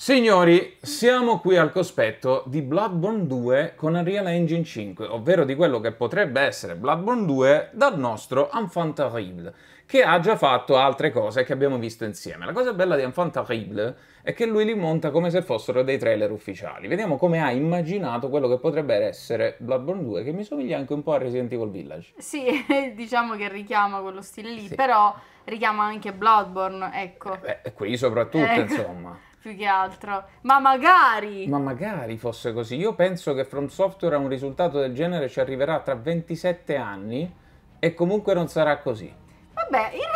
Signori, siamo qui al cospetto di Bloodborne 2 con Unreal Engine 5, ovvero di quello che potrebbe essere Bloodborne 2 dal nostro Enfant Terrible, che ha già fatto altre cose che abbiamo visto insieme. La cosa bella di Enfant Terrible è che lui li monta come se fossero dei trailer ufficiali. Vediamo come ha immaginato quello che potrebbe essere Bloodborne 2, che mi somiglia anche un po' a Resident Evil Village. Sì, diciamo che richiama quello stile lì, sì. però richiama anche Bloodborne, ecco. Eh e qui soprattutto, ecco. insomma più che altro. Ma magari! Ma magari fosse così. Io penso che From Software a un risultato del genere ci arriverà tra 27 anni e comunque non sarà così. Vabbè, in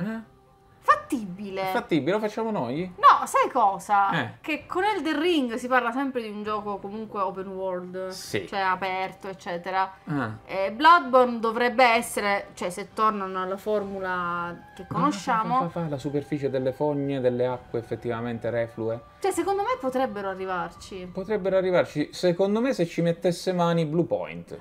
realtà... Eh? fattibile. fattibile, lo facciamo noi? No, sai cosa? Eh. Che con Elder Ring si parla sempre di un gioco comunque open world, sì. cioè aperto, eccetera. Ah. E Bloodborne dovrebbe essere, cioè se tornano alla formula che conosciamo... Fa, fa, fa, la superficie delle fogne, delle acque effettivamente reflue. Cioè secondo me potrebbero arrivarci. Potrebbero arrivarci, secondo me se ci mettesse mani Blue Point.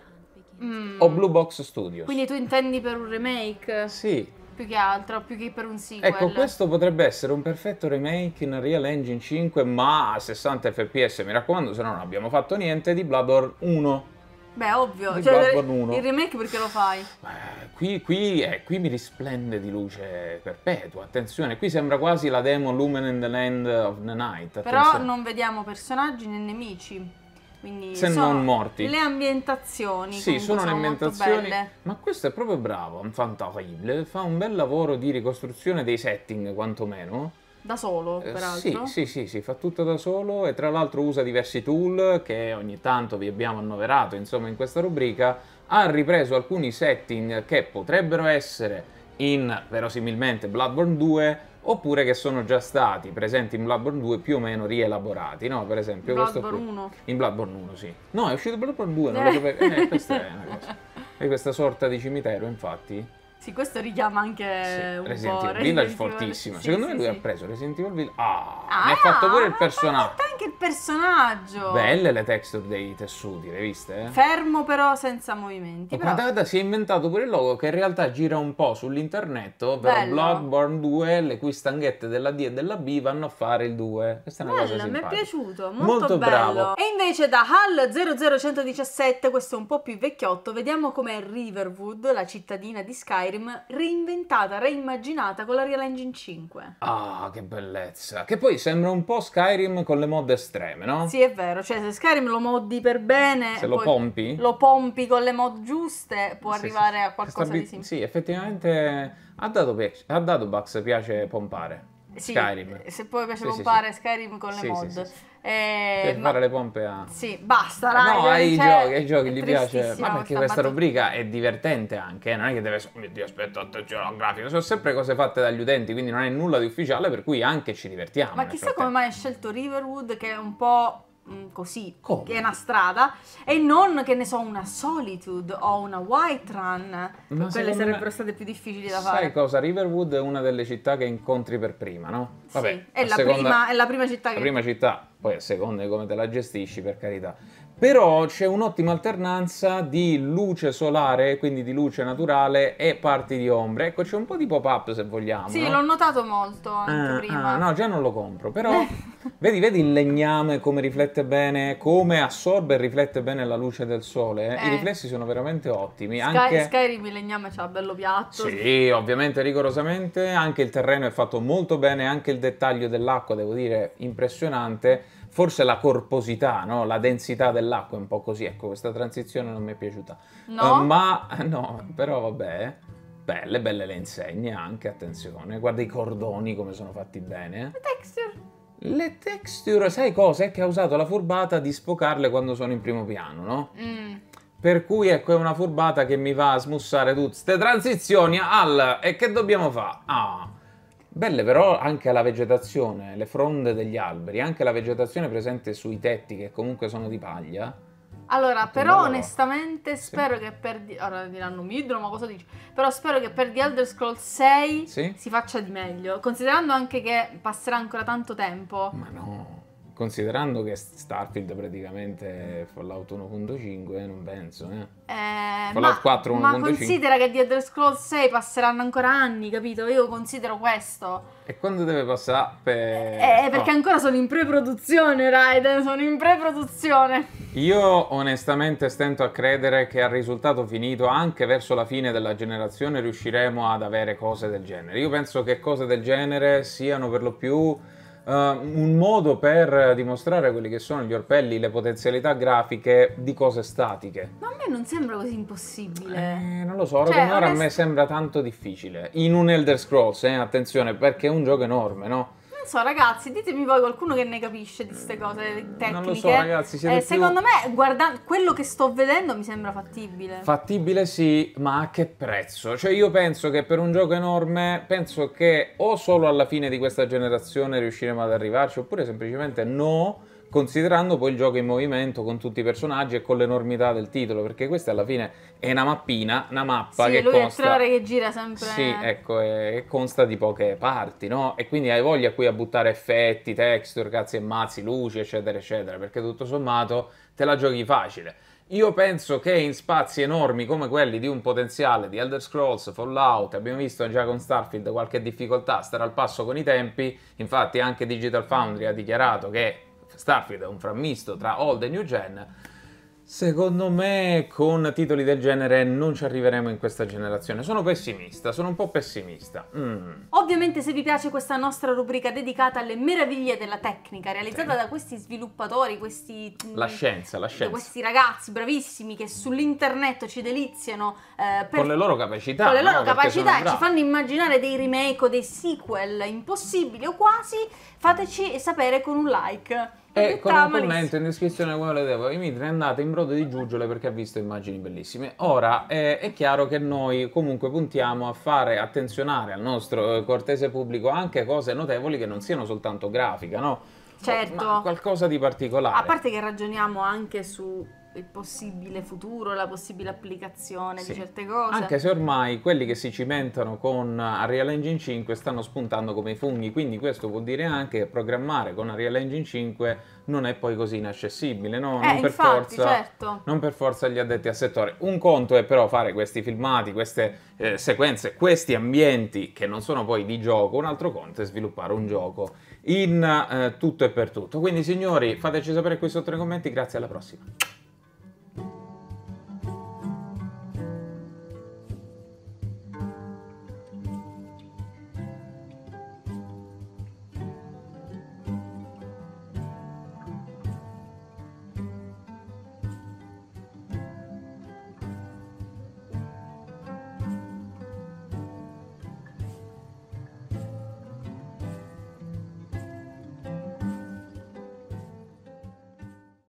Mm. O Blue Box Studios. Quindi tu intendi per un remake? Sì più che altro, più che per un sequel. Ecco, questo potrebbe essere un perfetto remake in Real Engine 5, ma a 60 fps, mi raccomando, se no non abbiamo fatto niente di Bloodborne 1. Beh, ovvio, di cioè, il remake perché lo fai? Eh, qui, qui, eh, qui mi risplende di luce perpetua, attenzione, qui sembra quasi la demo Lumen in the Land of the Night. Attenzione. Però non vediamo personaggi né nemici. Quindi se non morti. Le ambientazioni. Sì, sono, sono ambientazioni. Ma questo è proprio bravo, un fantasibile. Fa un bel lavoro di ricostruzione dei setting, quantomeno. Da solo, eh, peraltro. Eh, sì, sì, sì, sì, fa tutto da solo e tra l'altro usa diversi tool che ogni tanto vi abbiamo annoverato, insomma, in questa rubrica. Ha ripreso alcuni setting che potrebbero essere in verosimilmente Bloodborne 2 oppure che sono già stati presenti in Bloodborne 2 più o meno rielaborati, no? Per esempio Bloodborne questo qui. 1. In Bloodborne 1, sì. No, è uscito Bloodborne 2, non eh. lo sapevo. Eh, questa è una cosa. È questa sorta di cimitero, infatti. Sì, questo richiama anche sì, Resident Evil Village fortissimo. Sì, Secondo sì, me lui ha preso Resident Evil Village. Ah, ah, ne ha fatto pure il personaggio personaggio! Belle le texture dei tessuti, le viste? Fermo però senza movimenti. Però... Ma guarda, si è inventato pure il logo che in realtà gira un po' sull'internet, ovvero Bloodborne 2, le cui stanghette della D e della B vanno a fare il 2. Questa è una Bello, cosa simpatica. mi è piaciuto, molto, molto bello. bravo. E invece da HAL 00117, questo è un po' più vecchiotto, vediamo com'è Riverwood, la cittadina di Skyrim, reinventata, reimmaginata con la Real Engine 5. Ah, che bellezza! Che poi sembra un po' Skyrim con le mod esterne estreme, no? Sì, è vero. Cioè, se Skyrim lo moddi per bene, se lo pompi, lo pompi con le mod giuste, può sì, arrivare sì, a qualcosa stabi- di simile. Sì, effettivamente a Dadobax, a Dadobax piace pompare. Sì, Skyrim. Se poi piace sì, pompare sì, Skyrim con le mod. Eh, per ma... fare le pompe a... Sì, basta, eh, dai, No, cioè, ai giochi, ai giochi gli piace. Ma perché questa battuta. rubrica è divertente anche, eh, non è che deve essere... Oh Dio, aspetto, aspetta, attenzione grafico. Sono sempre cose fatte dagli utenti, quindi non è nulla di ufficiale, per cui anche ci divertiamo. Ma chissà come mai hai scelto Riverwood, che è un po' Mm, così, Come? che è una strada, e non che ne so, una Solitude o una White Run, Ma quelle sarebbero me... state più difficili da fare. Sai cosa? Riverwood è una delle città che incontri per prima, no? Vabbè, sì, è la, seconda... prima, è la prima città la che... La prima città, poi a seconda di come te la gestisci, per carità. Però c'è un'ottima alternanza di luce solare, quindi di luce naturale, e parti di ombre. Ecco, c'è un po' di pop-up se vogliamo. Sì, no? l'ho notato molto anche ah, prima. Ah, no, già non lo compro, però vedi, vedi il legname come riflette bene, come assorbe e riflette bene la luce del sole. Eh. I eh. riflessi sono veramente ottimi. Sky, anche... Skyrim il legname c'ha bello piatto. Sì, ovviamente rigorosamente. Anche il terreno è fatto molto bene, anche il dettaglio dell'acqua, devo dire, impressionante forse la corposità, no? la densità dell'acqua è un po' così, ecco questa transizione non mi è piaciuta. No? Uh, ma no, però vabbè, belle, belle le insegne anche, attenzione, guarda i cordoni come sono fatti bene. Eh. Le texture. Le texture, sai cosa? È che ha usato la furbata di sfocarle quando sono in primo piano, no? Mm. Per cui ecco è una furbata che mi va a smussare tutte queste transizioni al... e che dobbiamo fare? Ah... Belle però anche la vegetazione, le fronde degli alberi, anche la vegetazione presente sui tetti che comunque sono di paglia. Allora, però bello. onestamente spero che per... Ora diranno Midro, ma cosa dici? Però spero che per The Elder Scrolls 6 sì? si faccia di meglio, considerando anche che passerà ancora tanto tempo. Ma no. Considerando che Starfield praticamente Fallout 1.5, non penso, eh. eh Fallout ma, 4 1.5. Ma considera che dietro Scrolls 6 passeranno ancora anni, capito? Io considero questo. E quando deve passare? Per... Eh, eh perché oh. ancora sono in pre-produzione, Raid, sono in pre-produzione. Io onestamente stento a credere che al risultato finito, anche verso la fine della generazione, riusciremo ad avere cose del genere. Io penso che cose del genere siano per lo più uh, un modo per dimostrare quelli che sono gli orpelli, le potenzialità grafiche di cose statiche. Ma a me non sembra così impossibile. Eh, non lo so, cioè, Ragnarok a me sembra tanto difficile. In un Elder Scrolls, eh, attenzione, perché è un gioco enorme, no? non so, ragazzi, ditemi voi qualcuno che ne capisce di queste mm, cose tecniche. Non lo so, ragazzi. Eh, più... Secondo me, guardando quello che sto vedendo, mi sembra fattibile. Fattibile, sì, ma a che prezzo? Cioè, io penso che per un gioco enorme, penso che o solo alla fine di questa generazione riusciremo ad arrivarci, oppure semplicemente no considerando poi il gioco in movimento con tutti i personaggi e con l'enormità del titolo, perché questa alla fine è una mappina, una mappa sì, che lui consta... Sì, che gira sempre... Sì, ecco, che consta di poche parti, no? E quindi hai voglia qui a buttare effetti, texture, cazzi e mazzi, luci, eccetera, eccetera, perché tutto sommato te la giochi facile. Io penso che in spazi enormi come quelli di un potenziale di Elder Scrolls, Fallout, abbiamo visto già con Starfield qualche difficoltà a stare al passo con i tempi, infatti anche Digital Foundry ha dichiarato che Stafford, un frammisto tra old e new gen. Secondo me con titoli del genere non ci arriveremo in questa generazione. Sono pessimista, sono un po' pessimista. Mm. Ho Ovviamente se vi piace questa nostra rubrica dedicata alle meraviglie della tecnica realizzata sì. da questi sviluppatori, questi... Mm, la scienza, la scienza. Questi ragazzi bravissimi che sull'internet ci deliziano eh, per, con le loro capacità. Con le loro no? capacità ci fanno immaginare dei remake o dei sequel impossibili o quasi, fateci sapere con un like. E con un commento in descrizione come le devo, Dimitri è andato in brodo di giugiole perché ha visto immagini bellissime. Ora è, eh, è chiaro che noi comunque puntiamo a fare attenzionare al nostro eh, cortese pubblico anche cose notevoli che non siano soltanto grafica, no? Certo. Ma qualcosa di particolare. A parte che ragioniamo anche su il possibile futuro, la possibile applicazione sì. di certe cose. Anche se ormai quelli che si cimentano con Unreal Engine 5 stanno spuntando come i funghi, quindi questo vuol dire anche che programmare con Unreal Engine 5 non è poi così inaccessibile, no? Eh, non, per infatti, forza, certo. non, per forza, gli addetti al settore. Un conto è però fare questi filmati, queste eh, sequenze, questi ambienti che non sono poi di gioco, un altro conto è sviluppare un gioco in eh, tutto e per tutto. Quindi signori, fateci sapere qui sotto nei commenti, grazie alla prossima.